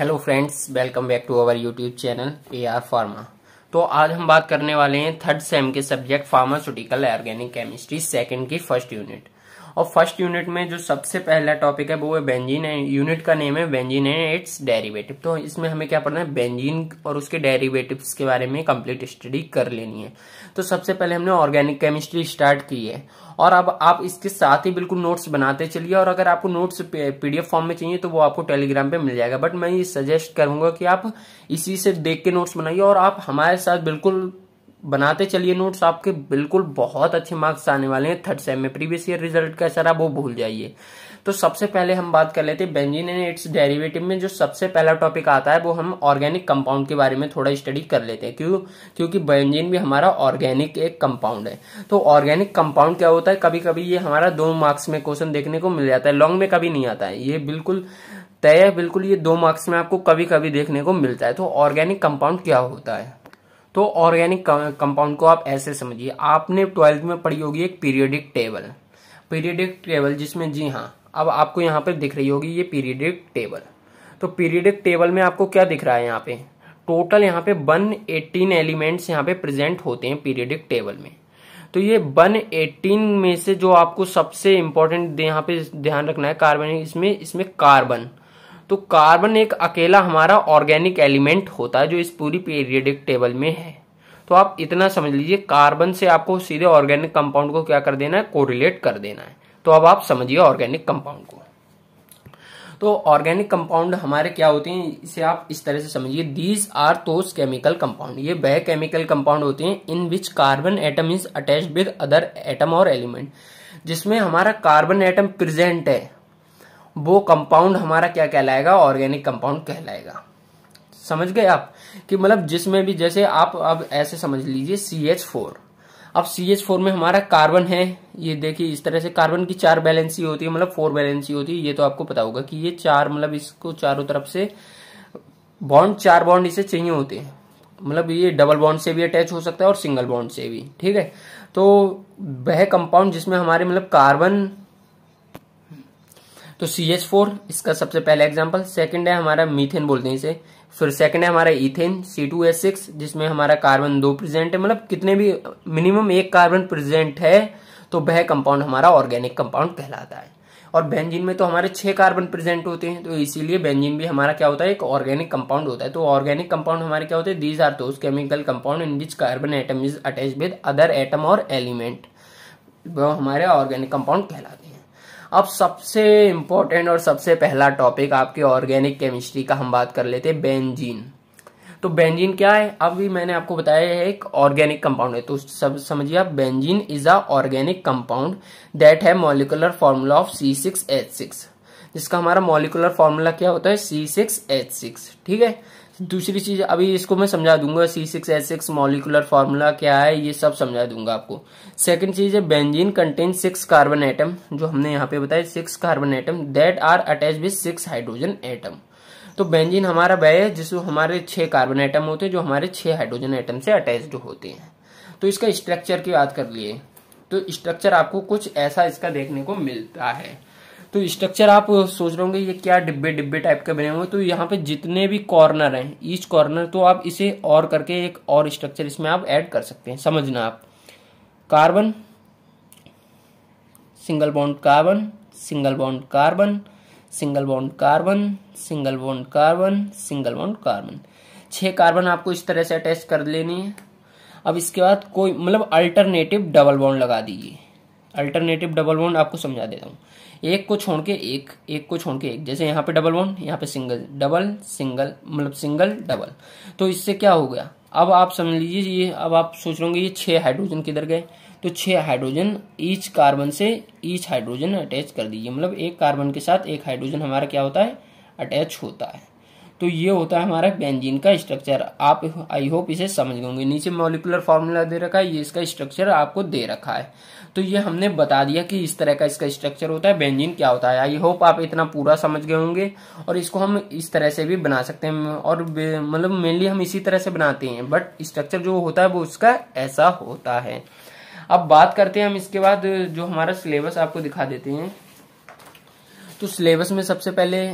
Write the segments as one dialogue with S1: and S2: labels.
S1: hello friends welcome back to our YouTube channel A R pharma तो आज हम बात करने वाले हैं थर्ड सेम के subject pharmaceutical organic chemistry second की फर्स्ट यूनिट और फर्स्ट यूनिट में जो सबसे पहला टॉपिक है वो है बेंजीन एंड यूनिट का नेम है बेंजीन एंड इट्स डेरिवेटिव तो इसमें हमें क्या पढ़ना है बेंजीन और उसके डेरिवेटिव्स के बारे में कंप्लीट स्टडी कर लेनी है तो सबसे पहले हमने ऑर्गेनिक केमिस्ट्री स्टार्ट की है और अब आप इसके साथ ही बिल्कुल नोट्स बनाते चलिए और अगर आपको नोट्स पीडीएफ फॉर्म में चाहिए तो वो आपको टेलीग्राम पे मिल जाएगा बट मैं ये सजेस्ट करूंगा कि आप इसी से देख के नोट्स बनाइए और आप हमारे साथ बिल्कुल बनाते चलिए नोट्स आपके बिल्कुल बहुत अच्छे मार्क्स आने वाले हैं थर्ड सेम में प्रीवियस ईयर रिजल्ट कैसा रहा वो भूल जाइए तो सबसे पहले हम बात कर लेते हैं बेंजीन एंड इट्स डेरिवेटिव में जो सबसे पहला टॉपिक आता है वो हम ऑर्गेनिक कंपाउंड के बारे में थोड़ा स्टडी कर लेते हैं क्यों क्योंकि बेंजीन भी हमारा ऑर्गेनिक एक कंपाउंड है तो ऑर्गेनिक कंपाउंड क्या होता है कभी कभी ये हमारा दो मार्क्स में क्वेश्चन देखने को मिल जाता है लॉन्ग में कभी नहीं आता है ये बिल्कुल तय है बिल्कुल ये दो मार्क्स में आपको कभी कभी देखने को मिलता है तो ऑर्गेनिक कंपाउंड क्या होता है तो ऑर्गेनिक कंपाउंड को आप ऐसे समझिए आपने ट्वेल्थ में पढ़ी होगी एक पीरियडिक टेबल पीरियडिक टेबल जिसमें जी हाँ अब आपको यहाँ पर दिख रही होगी ये पीरियडिक टेबल तो पीरियडिक टेबल में आपको क्या दिख रहा है यहाँ पे टोटल यहाँ पे वन एटीन एलिमेंट्स यहाँ पे प्रेजेंट होते हैं पीरियडिक टेबल में तो ये वन एटीन में से जो आपको सबसे इम्पोर्टेंट यहाँ पे ध्यान रखना है कार्बन इसमें इसमें कार्बन तो कार्बन एक अकेला हमारा ऑर्गेनिक एलिमेंट होता है जो इस पूरी पीरियडिक टेबल में है तो आप इतना समझ लीजिए कार्बन से आपको सीधे ऑर्गेनिक कंपाउंड को क्या कर देना है कोरिलेट कर देना है तो अब आप समझिए ऑर्गेनिक कंपाउंड को तो ऑर्गेनिक कंपाउंड हमारे क्या होते हैं इसे आप इस तरह से समझिए these are those chemical compound ये वह केमिकल कंपाउंड होते हैं in which carbon atom is attach with other atom और एलिमेंट जिसमें हमारा कार्बन एटम प्रेजेंट है वो कंपाउंड हमारा क्या कहलाएगा ऑर्गेनिक कंपाउंड कहलाएगा समझ गए आप कि मतलब जिसमें भी जैसे आप अब ऐसे समझ लीजिए सी एच फोर अब सी एच फोर में हमारा कार्बन है ये देखिए इस तरह से कार्बन की चार बैलेंसी होती है मतलब फोर बैलेंसी होती है ये तो आपको पता होगा कि ये चार मतलब इसको चारों तरफ से बॉन्ड चार बॉन्ड इसे चाहिए होते हैं मतलब ये डबल बॉन्ड से भी अटैच हो सकता है और सिंगल बॉन्ड से भी ठीक है तो वह कंपाउंड जिसमें हमारे मतलब कार्बन तो सी एच फोर इसका सबसे पहला एग्जाम्पल सेकेंड है हमारा मीथेन बोलते हैं इसे फिर सेकेंड है हमारा ethane C two S six जिसमें हमारा कार्बन दो प्रेजेंट है मतलब कितने भी मिनिमम एक कार्बन प्रेजेंट है तो वह कंपाउंड हमारा ऑर्गेनिक कंपाउंड कहलाता है और बेंजीन में तो हमारे छह कार्बन प्रेजेंट होते हैं तो इसीलिए बेंजीन भी हमारा क्या होता है एक ऑर्गेनिक कंपाउंड होता है तो ऑर्गेनिक कंपाउंड हमारे क्या होते हैं these are those chemical compound in which carbon atom is attach with other atom और एलिमेंट वो हमारे ऑर्गेनिक कंपाउंड कहलाते अब सबसे इम्पोर्टेंट और सबसे पहला टॉपिक आपके ऑर्गेनिक केमिस्ट्री का हम बात कर लेते हैं बेंजीन तो बेंजीन क्या है अभी मैंने आपको बताया है एक ऑर्गेनिक कंपाउंड है तो सब समझिए आप benzene is a organic compound that है molecular formula of C six H six जिसका हमारा मॉलिकुलर फॉर्मूला क्या होता है सी सिक्स एच सिक्स ठीक है दूसरी चीज अभी इसको मैं समझा दूंगा C six S six molecular formula क्या है ये सब समझा दूंगा आपको सेकंड चीज है benzene contain six carbon atom जो हमने यहाँ पे बताया six carbon atom that are attach with six hydrogen atom तो बेंजीन हमारा बै है जिसमें हमारे छह कार्बन एटम होते हैं जो हमारे छह हाइड्रोजन एटम से अटैच्ड होते हैं तो इसका स्ट्रक्चर की बात कर लिए तो स्ट्रक्चर आपको कुछ ऐसा इसका देखने को मिलता है तो स्ट्रक्चर आप सोच रहे होंगे ये क्या डिब्बे डिब्बे टाइप के बने हुए तो यहाँ पे जितने भी कॉर्नर हैं ईच कॉर्नर तो आप इसे और करके एक और स्ट्रक्चर इसमें आप ऐड कर सकते हैं समझना आप carbon single bond carbon single bond carbon single bond carbon single bond carbon single bond carbon छह कार्बन आपको इस तरह से अटैच कर लेनी है अब इसके बाद कोई मतलब अल्टरनेटिव डबल बॉन्ड लगा दीजिए अल्टरनेटिव डबल बॉन्ड आपको समझा देता हूँ एक को छोड़ के एक एक को छोड़ के एक जैसे यहाँ पे डबल बॉन्ड यहाँ पे सिंगल डबल सिंगल मतलब सिंगल डबल तो इससे क्या हो गया अब आप समझ लीजिए ये अब आप सोच रहे होंगे ये छः हाइड्रोजन किधर गए तो छः हाइड्रोजन ईच कार्बन से ईच हाइड्रोजन अटैच कर दीजिए मतलब एक कार्बन के साथ एक हाइड्रोजन हमारा क्या होता है अटैच होता है तो ये होता है हमारा बेंजीन का स्ट्रक्चर आप आई होप इसे समझ गएंगे नीचे मोलिकुलर फार्मूला दे रखा है ये इसका स्ट्रक्चर आपको दे रखा है तो ये हमने बता दिया कि इस तरह का इसका स्ट्रक्चर होता है बेंजीन क्या होता है आई होप आप इतना पूरा समझ गए होंगे और इसको हम इस तरह से भी बना सकते हैं और मतलब मेनली हम इसी तरह से बनाते हैं बट स्ट्रक्चर जो होता है वो उसका ऐसा होता है अब बात करते हैं हम इसके बाद जो हमारा सिलेबस आपको दिखा देते हैं तो सिलेबस में सबसे पहले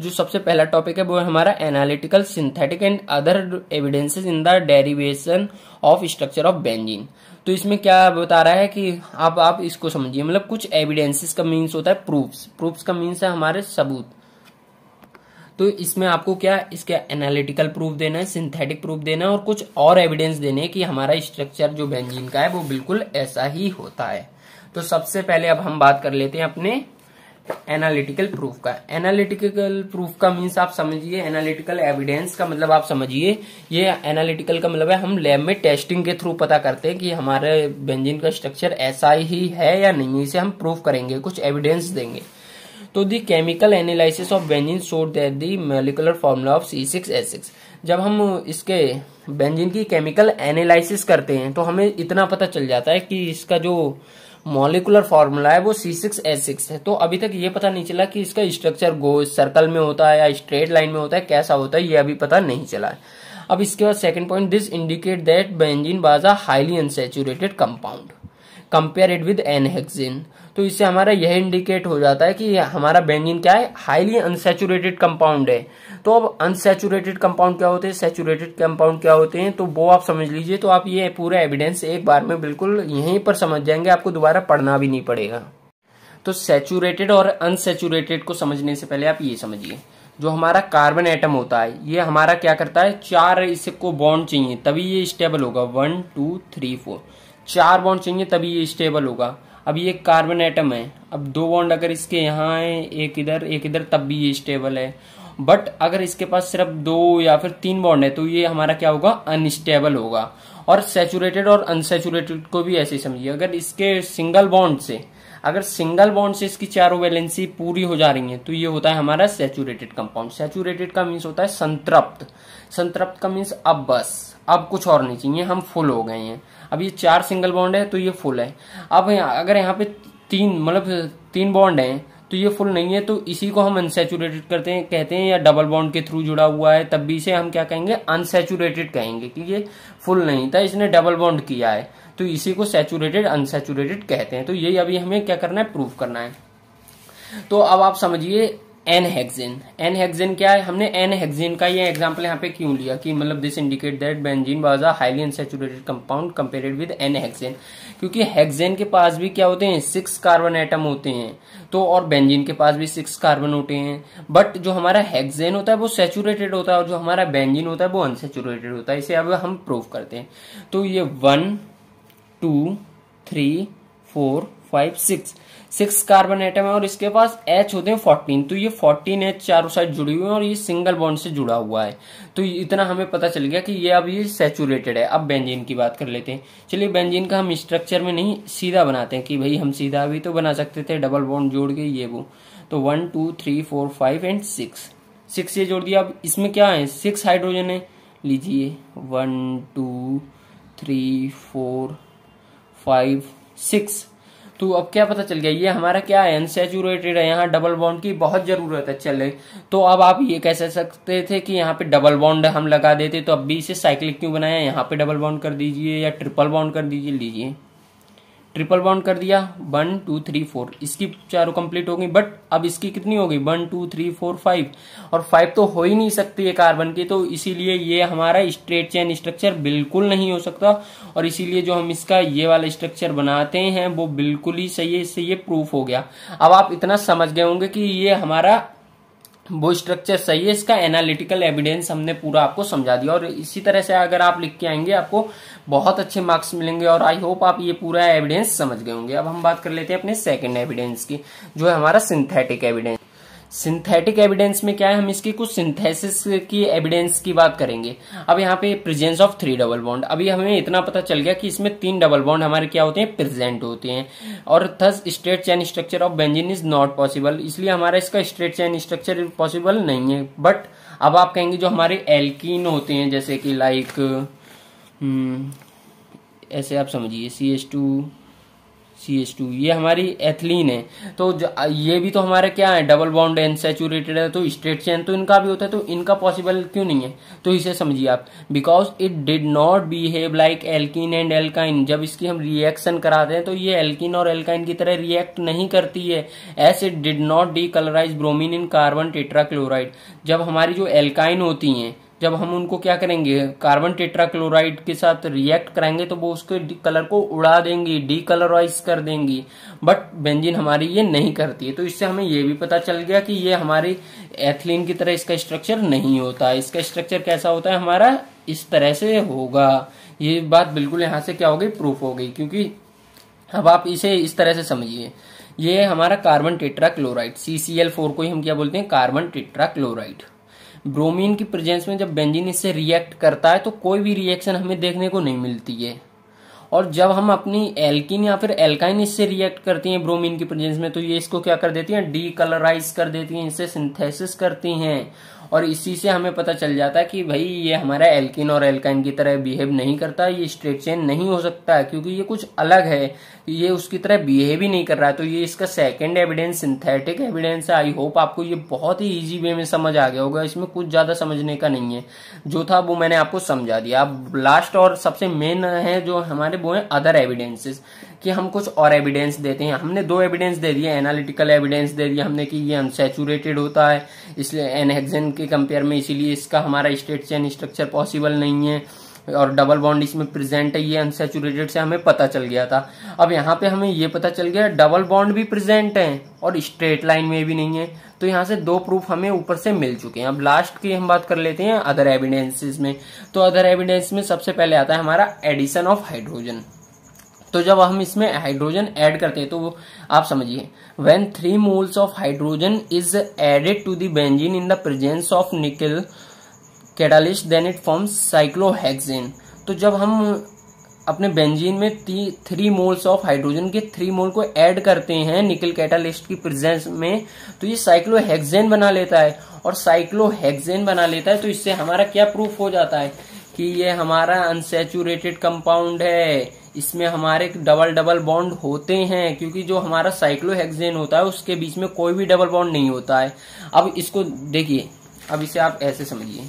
S1: जो सबसे पहला टॉपिक है वो है हमारा analytical synthetic and other evidences in the derivation of structure of benzene तो इसमें क्या बता रहा है कि आप आप इसको समझिए मतलब कुछ एविडेंसेस का मीन्स होता है प्रूफ्स प्रूफ्स का मीन्स है हमारे सबूत तो इसमें आपको क्या इसके एनालिटिकल प्रूफ देना है सिंथेटिक प्रूफ देना है और कुछ और एविडेंस देने है कि हमारा स्ट्रक्चर जो बेंजीन का है वो बिल्कुल ऐसा ही होता है तो सबसे पहले अब हम बात कर लेते हैं अपने एनालिटिकल प्रूफ का एनालिटिकल प्रूफ का मीन्स आप समझिए एनालिटिकल एविडेंस का मतलब आप समझिए ये एनालिटिकल का मतलब है हम लैब में टेस्टिंग के थ्रू पता करते हैं कि हमारे बेंजीन का स्ट्रक्चर ऐसा ही है या नहीं इसे हम प्रूफ करेंगे कुछ एविडेंस देंगे तो the chemical analysis of benzene showed that the molecular formula of C six S six जब हम इसके बेंजीन की केमिकल एनालिसिस करते हैं तो हमें इतना पता चल जाता है कि इसका जो मॉलिकुलर फॉर्मूला है वो सी सिक्स एच सिक्स है तो अभी तक ये पता नहीं चला कि इसका स्ट्रक्चर गो सर्कल में होता है या स्ट्रेट लाइन में होता है कैसा होता है ये अभी पता नहीं चला है अब इसके बाद second point this indicate that benzene बाजा a highly unsaturated compound compare it with n hexene तो इससे हमारा यह इंडिकेट हो जाता है कि हमारा बेंजीन क्या है हाईली अनसेचुरेटेड कंपाउंड है तो अब अनसेचुरेटेड कंपाउंड क्या होते हैं सेचुरेटेड कंपाउंड क्या होते हैं तो वो आप समझ लीजिए तो आप ये पूरा एविडेंस एक बार में बिल्कुल यहीं पर समझ जाएंगे आपको दोबारा पढ़ना भी नहीं पड़ेगा तो सेचुरेटेड और अनसेचुरेटेड को समझने से पहले आप ये समझिए जो हमारा कार्बन एटम होता है ये हमारा क्या करता है चार इसको बॉन्ड चाहिए तभी ये स्टेबल होगा वन टू थ्री फोर चार बॉन्ड चाहिए तभी ये स्टेबल होगा अब ये कार्बन एटम है अब दो बॉन्ड अगर इसके यहाँ है एक इधर एक इधर तब भी ये स्टेबल है बट अगर इसके पास सिर्फ दो या फिर तीन बॉन्ड है तो ये हमारा क्या होगा अनस्टेबल होगा और सेचुरेटेड और अनसेचुरेटेड को भी ऐसे समझिए अगर इसके सिंगल बॉन्ड से अगर सिंगल बॉन्ड से इसकी चारों वैलेंसी पूरी हो जा रही है तो ये होता है हमारा सेचुरेटेड कंपाउंड सेचुरेटेड का मीन्स होता है संतृप्त संतृप्त का मीन्स अब बस अब कुछ और नहीं चाहिए हम फुल हो गए हैं अब ये चार सिंगल बॉन्ड है तो ये फुल है अब अगर यहाँ पे तीन मतलब तीन बॉन्ड हैं तो ये फुल नहीं है तो इसी को हम अनसेचुरेटेड करते हैं कहते हैं या डबल बॉन्ड के थ्रू जुड़ा हुआ है तब भी इसे हम क्या कहेंगे अनसेचुरेटेड कहेंगे कि ये फुल नहीं था इसने डबल बॉन्ड किया है तो इसी को सेचुरेटेड अनसेचुरेटेड कहते हैं तो ये अभी हमें क्या करना है प्रूव करना है तो अब आप समझिए एन हेक्सिन एन हेक्सिन क्या है हमने एन हेक्सिन का ये एग्जांपल यहाँ पे क्यों लिया कि मतलब this indicate that benzene was a highly unsaturated compound compared with n hexene क्योंकि हेक्सिन के पास भी क्या होते हैं सिक्स कार्बन एटम होते हैं तो और बेंजीन के पास भी सिक्स कार्बन होते हैं बट जो हमारा हेक्सेन होता है वो सेचुरेटेड होता है और जो हमारा बेंजीन होता है वो अनसेचुरेटेड होता है इसे अब हम प्रूव करते हैं तो ये one two three four five six six carbon atom है और इसके पास एच होते हैं फोर्टीन तो ये फोर्टीन एच चारों साइड जुड़ी हुई है और ये सिंगल बॉन्ड से जुड़ा हुआ है तो इतना हमें पता चल गया कि ये अब ये सेचुरेटेड है अब बेंजीन की बात कर लेते हैं चलिए बेंजीन का हम स्ट्रक्चर में नहीं सीधा बनाते हैं कि भाई हम सीधा भी तो बना सकते थे डबल बॉन्ड जोड़ के ये वो तो one two three four five and six six ये जोड़ दिया अब इसमें क्या है सिक्स हाइड्रोजन है लीजिए one two three four five six तो अब क्या पता चल गया ये हमारा क्या है अनसेचुरेटेड है यहाँ डबल बॉन्ड की बहुत ज़रूरत है चले तो अब आप ये कह सकते थे कि यहाँ पे डबल बॉन्ड हम लगा देते तो अब भी इसे साइक्लिक क्यों बनाया यहाँ पे डबल बॉन्ड कर दीजिए या ट्रिपल बॉन्ड कर दीजिए लीजिए ट्रिपल बाउंड कर दिया वन टू थ्री फोर इसकी चारों कंप्लीट हो गई बट अब इसकी कितनी हो गई one two three four five और फाइव तो हो ही नहीं सकती है कार्बन की तो इसीलिए ये हमारा स्ट्रेट चेन स्ट्रक्चर बिल्कुल नहीं हो सकता और इसीलिए जो हम इसका ये वाला स्ट्रक्चर बनाते हैं वो बिल्कुल ही सही है इससे ये प्रूफ हो गया अब आप इतना समझ गए होंगे कि ये हमारा वो स्ट्रक्चर सही है इसका एनालिटिकल एविडेंस हमने पूरा आपको समझा दिया और इसी तरह से अगर आप लिख के आएंगे आपको बहुत अच्छे मार्क्स मिलेंगे और आई होप आप ये पूरा एविडेंस समझ गए होंगे अब हम बात कर लेते हैं अपने सेकेंड एविडेंस की जो है हमारा सिंथेटिक एविडेंस सिंथेटिक एविडेंस में क्या है हम इसकी कुछ सिंथेसिस की एविडेंस की बात करेंगे अब यहाँ पे presence of three double bond अभी हमें इतना पता चल गया कि इसमें तीन डबल बॉन्ड हमारे क्या होते हैं प्रेजेंट होते हैं और thus straight chain structure of benzene is not possible इसलिए हमारा इसका स्ट्रेट चैन स्ट्रक्चर पॉसिबल नहीं है बट अब आप कहेंगे जो हमारे एल्किन होते हैं जैसे कि लाइक हम्म, ऐसे आप समझिए C S two C H two ये हमारी एथलीन है तो ये भी तो हमारे क्या है डबल बॉन्ड अनसेचुरेटेड है तो स्ट्रेट चैन तो इनका भी होता है तो इनका पॉसिबल क्यों नहीं है तो इसे समझिए आप because it did not behave like alkene and alkyne जब इसकी हम रिएक्शन कराते हैं तो ये एल्किन और एल्काइन की तरह रिएक्ट नहीं करती है as it did not decolourise bromine in carbon tetrachloride जब हमारी जो एल्काइन होती हैं जब हम उनको क्या करेंगे कार्बन टेट्राक्लोराइड के साथ रिएक्ट कराएंगे तो वो उसके कलर को उड़ा देंगी डी कलराइज कर देंगी बट बेंजीन हमारी ये नहीं करती है तो इससे हमें ये भी पता चल गया कि ये हमारी एथिलीन की तरह इसका स्ट्रक्चर नहीं होता इसका स्ट्रक्चर कैसा होता है हमारा इस तरह से होगा ये बात बिल्कुल यहां से क्या हो गई प्रूफ हो गई क्योंकि अब आप इसे इस तरह से समझिए ये हमारा carbon tetra chloride C C L four को ही हम क्या बोलते हैं कार्बन टेट्रा क्लोराइड ब्रोमीन की प्रेजेंस में जब बेंजीन इससे रिएक्ट करता है तो कोई भी रिएक्शन हमें देखने को नहीं मिलती है और जब हम अपनी एल्किन या फिर एल्काइन इससे रिएक्ट करती हैं ब्रोमीन की प्रेजेंस में तो ये इसको क्या कर देती हैं डी कलराइज कर देती हैं इससे सिंथेसिस करती हैं और इसी से हमें पता चल जाता है कि भाई ये हमारा एल्किन और एल्काइन की तरह बिहेव नहीं करता ये स्ट्रेट चेन नहीं हो सकता क्योंकि ये कुछ अलग है ये उसकी तरह बिहेव ही नहीं कर रहा है तो ये इसका सेकेंड एविडेंस सिंथेटिक एविडेंस है आई होप आपको ये बहुत ही ईजी वे में समझ आ गया होगा इसमें कुछ ज़्यादा समझने का नहीं है जो था वो मैंने आपको समझा दिया अब लास्ट और सबसे मेन है जो हमारे वो है अदर एविडेंसेस कि हम कुछ और एविडेंस देते हैं हमने दो एविडेंस दे दिए एनालिटिकल एविडेंस दे दिया हमने कि ये अनसेचुरेटेड होता है इसलिए एनहेक्जन के के कंपेयर में इसीलिए इसका हमारा स्टेट चेन स्ट्रक्चर पॉसिबल नहीं है और डबल बॉन्ड इसमें प्रेजेंट है ये अनसेचुरेटेड से हमें पता चल गया था अब यहाँ पे हमें ये पता चल गया डबल बॉन्ड भी प्रेजेंट है और स्ट्रेट लाइन में भी नहीं है तो यहाँ से दो प्रूफ हमें ऊपर से मिल चुके हैं अब लास्ट की हम बात कर लेते हैं अदर एविडेंसेस में तो अदर एविडेंस में सबसे पहले आता है हमारा एडिशन ऑफ हाइड्रोजन तो जब हम इसमें हाइड्रोजन ऐड करते हैं तो आप समझिए when three moles of hydrogen is added to the benzene in the presence of nickel catalyst then it form cyclohexane तो जब हम अपने बेंजीन में थ्री मोल्स ऑफ हाइड्रोजन के थ्री मोल को ऐड करते हैं निकल कैटालिस्ट की प्रेजेंस में तो ये साइक्लोहेक्सेन बना लेता है और साइक्लोहेक्सेन बना लेता है तो इससे हमारा क्या प्रूफ हो जाता है कि ये हमारा अनसेचुरेटेड कंपाउंड है इसमें हमारे डबल डबल बॉन्ड होते हैं क्योंकि जो हमारा साइक्लोहेक्सेन होता है उसके बीच में कोई भी डबल बॉन्ड नहीं होता है अब इसको देखिए अब इसे आप ऐसे समझिए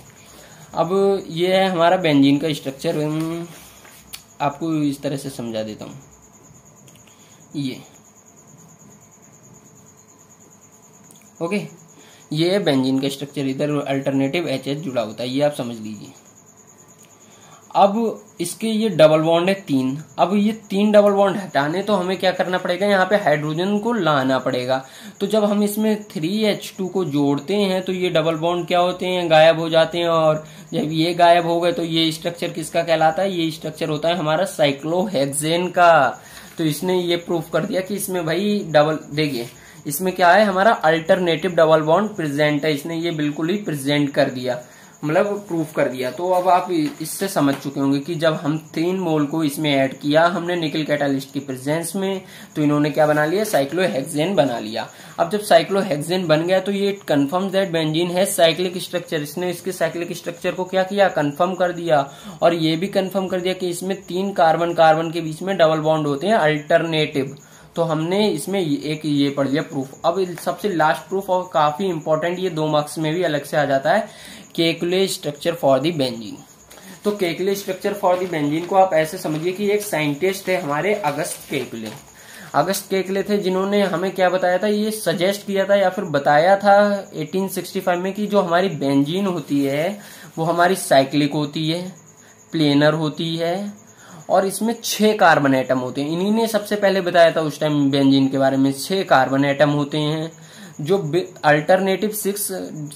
S1: अब ये है हमारा बेंजीन का स्ट्रक्चर आपको इस तरह से समझा देता हूँ ये ओके ये है बेंजीन का स्ट्रक्चर इधर अल्टरनेटिव एच जुड़ा होता है ये आप समझ लीजिए अब इसके ये डबल बॉन्ड है तीन अब ये तीन डबल बॉन्ड हटाने तो हमें क्या करना पड़ेगा यहाँ पे हाइड्रोजन को लाना पड़ेगा तो जब हम इसमें थ्री एच टू को जोड़ते हैं तो ये डबल बॉन्ड क्या होते हैं गायब हो जाते हैं और जब ये गायब हो गए तो ये स्ट्रक्चर किसका कहलाता है ये स्ट्रक्चर होता है हमारा साइक्लोहेक्सेन का तो इसने ये प्रूफ कर दिया कि इसमें भाई डबल देखिए इसमें क्या है हमारा अल्टरनेटिव डबल बॉन्ड प्रेजेंट है इसने ये बिल्कुल ही प्रेजेंट कर दिया मतलब प्रूफ कर दिया तो अब आप इससे समझ चुके होंगे कि जब हम तीन मोल को इसमें ऐड किया हमने निकल कैटालिस्ट की प्रेजेंस में तो इन्होंने क्या बना लिया साइक्लोहेक्सेन बना लिया अब जब साइक्लोहेक्सेन बन गया तो ये कन्फर्म दैट बेंजीन है साइक्लिक स्ट्रक्चर इसने इसके साइक्लिक स्ट्रक्चर को क्या किया कन्फर्म कर दिया और ये भी कन्फर्म कर दिया कि इसमें तीन कार्बन कार्बन के बीच में डबल बॉन्ड होते हैं अल्टरनेटिव तो हमने इसमें एक ये पढ़ लिया प्रूफ अब सबसे लास्ट प्रूफ और काफी इंपॉर्टेंट ये दो मार्क्स में भी अलग से आ जाता है Kekule structure for the benzene तो Kekule structure for the benzene को आप ऐसे समझिए कि एक साइंटिस्ट थे हमारे अगस्त केकले अगस्त केकले थे जिन्होंने हमें क्या बताया था ये सजेस्ट किया था या फिर बताया था 1865 में कि जो हमारी बेंजीन होती है वो हमारी साइक्लिक होती है प्लेनर होती है और इसमें छह कार्बन एटम होते हैं इन्हीं ने सबसे पहले बताया था उस टाइम बेंजीन के बारे में छह कार्बन एटम होते हैं जो अल्टरनेटिव सिक्स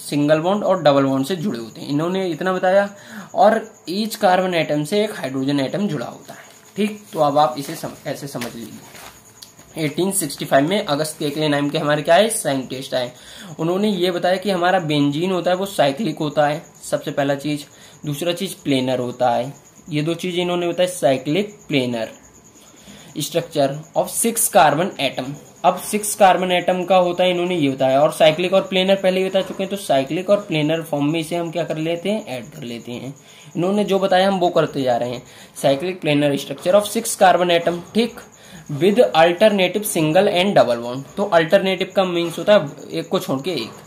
S1: सिंगल बॉन्ड और डबल बॉन्ड से जुड़े होते हैं इन्होंने इतना बताया और ईच कार्बन एटम से एक हाइड्रोजन एटम जुड़ा होता है ठीक तो अब आप इसे सम, ऐसे समझ लीजिए 1865 में अगस्त के नाम के हमारे क्या है साइंटिस्ट आए उन्होंने ये बताया कि हमारा बेंजीन होता है वो साइक्लिक होता है सबसे पहला चीज दूसरा चीज प्लेनर होता है ये दो चीज इन्होंने बताया cyclic planar structure of six carbon atom अब सिक्स कार्बन एटम का होता है इन्होंने ये बताया और साइक्लिक और प्लेनर पहले ही बता चुके हैं तो साइक्लिक और प्लेनर फॉर्म में इसे हम क्या कर लेते हैं ऐड कर लेते हैं इन्होंने जो बताया हम वो करते जा रहे हैं cyclic planar structure of six carbon atom ठीक with alternative single and double bond तो अल्टरनेटिव का मीन्स होता है एक को छोड़ के एक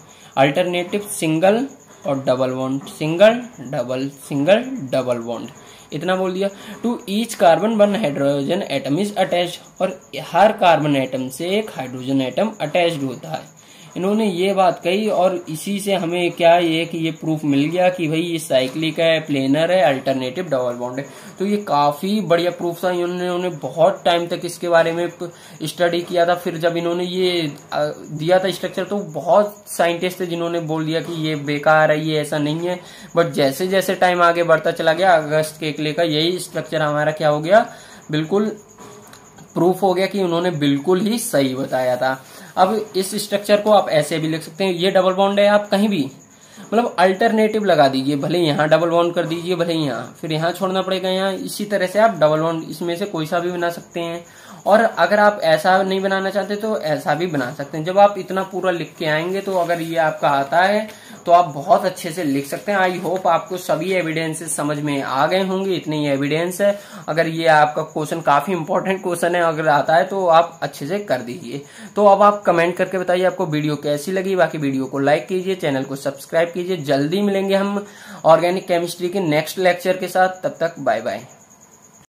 S1: अल्टरनेटिव सिंगल और double bond single double single double bond इतना बोल दिया to each carbon one hydrogen atom is attach और हर कार्बन एटम से एक हाइड्रोजन एटम अटैच होता है इन्होंने ये बात कही और इसी से हमें क्या ये कि ये प्रूफ मिल गया कि भाई ये साइक्लिक है प्लेनर है अल्टरनेटिव डबल बॉन्ड है तो ये काफ़ी बढ़िया प्रूफ था इन्होंने उन्होंने बहुत टाइम तक इसके बारे में स्टडी किया था फिर जब इन्होंने ये दिया था स्ट्रक्चर तो बहुत साइंटिस्ट थे जिन्होंने बोल दिया कि ये बेकार है ये ऐसा नहीं है बट जैसे जैसे टाइम आगे बढ़ता चला गया अगस्त के केकले का यही स्ट्रक्चर हमारा क्या हो गया बिल्कुल प्रूफ हो गया कि उन्होंने बिल्कुल ही सही बताया था अब इस स्ट्रक्चर को आप ऐसे भी लिख सकते हैं ये डबल बॉन्ड है आप कहीं भी मतलब अल्टरनेटिव लगा दीजिए भले यहाँ डबल बाउंड कर दीजिए भले यहाँ फिर यहाँ छोड़ना पड़ेगा यहाँ इसी तरह से आप डबल बाउंड इसमें से कोई सा भी बना सकते हैं और अगर आप ऐसा नहीं बनाना चाहते तो ऐसा भी बना सकते हैं जब आप इतना पूरा लिख के आएंगे तो अगर ये आपका आता है तो आप बहुत अच्छे से लिख सकते हैं आई होप आपको सभी एविडेंसेस समझ में आ गए होंगे इतने ही एविडेंस है अगर ये आपका क्वेश्चन काफी इंपॉर्टेंट क्वेश्चन है अगर आता है तो आप अच्छे से कर दीजिए तो अब आप कमेंट करके बताइए आपको वीडियो कैसी लगी बाकी वीडियो को लाइक कीजिए चैनल को सब्सक्राइब कीजिए जल्दी मिलेंगे हम ऑर्गेनिक केमिस्ट्री के नेक्स्ट लेक्चर के साथ तब तक बाय बाय